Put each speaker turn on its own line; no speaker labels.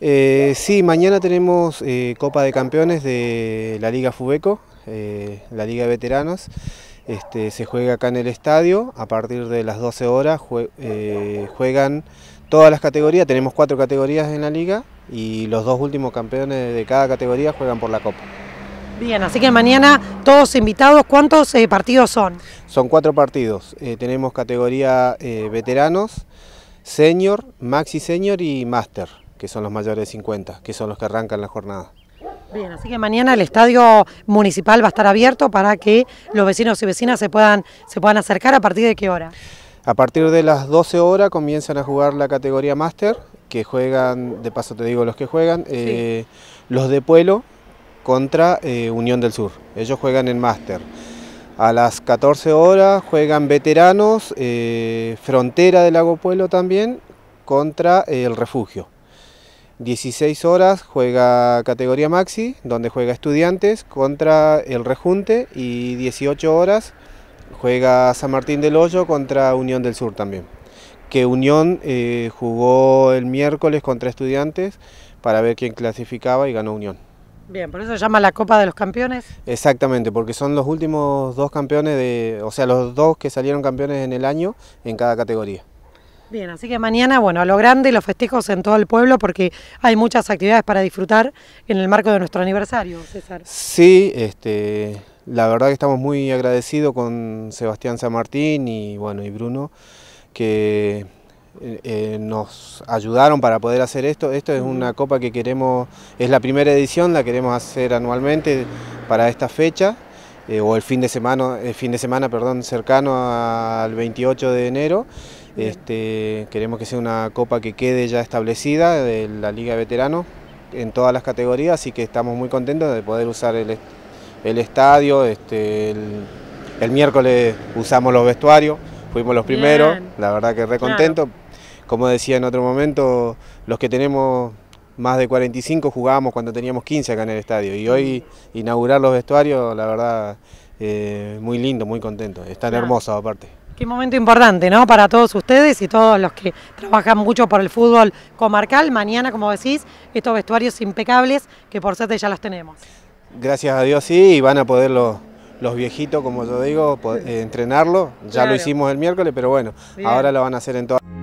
Eh, sí, mañana tenemos eh, Copa de Campeones de la Liga Fubeco, eh, la Liga de Veteranos. Este, se juega acá en el estadio, a partir de las 12 horas juegan todas las categorías, tenemos cuatro categorías en la liga y los dos últimos campeones de cada categoría juegan por la Copa.
Bien, así que mañana
todos invitados, ¿cuántos partidos son? Son cuatro partidos, tenemos categoría veteranos, senior, maxi senior y máster que son los mayores de 50, que son los que arrancan la jornada.
Bien, así que mañana el estadio municipal va a estar abierto para que los vecinos y vecinas se puedan, se puedan acercar a partir de qué hora.
A partir de las 12 horas comienzan a jugar la categoría máster, que juegan, de paso te digo los que juegan, eh, los de Pueblo contra eh, Unión del Sur. Ellos juegan en máster. A las 14 horas juegan veteranos, eh, Frontera del Lago Pueblo también, contra el Refugio. 16 horas juega categoría maxi, donde juega estudiantes contra el rejunte y 18 horas juega San Martín del Hoyo contra Unión del Sur también. Que Unión eh, jugó el miércoles contra estudiantes para ver quién clasificaba y ganó Unión.
Bien, por eso se llama la Copa de los Campeones.
Exactamente, porque son los últimos dos campeones, de, o sea, los dos que salieron campeones en el año en cada categoría.
Bien, así que mañana, bueno, a lo grande y los festejos en todo el pueblo porque hay muchas actividades para disfrutar en el marco de nuestro aniversario, César.
Sí, este, la verdad que estamos muy agradecidos con Sebastián San Martín y bueno, y Bruno que eh, eh, nos ayudaron para poder hacer esto. Esto es una copa que queremos, es la primera edición, la queremos hacer anualmente para esta fecha. Eh, o el fin de semana, el fin de semana, perdón, cercano al 28 de enero. Este, queremos que sea una copa que quede ya establecida de la Liga de Veteranos en todas las categorías, así que estamos muy contentos de poder usar el, estadio. Este, el, miércoles usamos los vestuarios, fuimos los primeros, la verdad que re contento. Como decía en otro momento, los que tenemos más de 45 jugábamos cuando teníamos 15 acá en el estadio y hoy inaugurar los vestuarios, la verdad, eh, muy lindo, muy contento. Están hermosos aparte.
Qué momento importante, ¿no? Para todos ustedes y todos los que trabajan mucho por el fútbol comarcal. Mañana, como decís, estos vestuarios impecables que por suerte ya los tenemos.
Gracias a Dios sí, y van a poder los, viejitos, como yo digo, eh, entrenarlo. Ya lo hicimos el miércoles, pero bueno, ahora lo van a hacer en todas.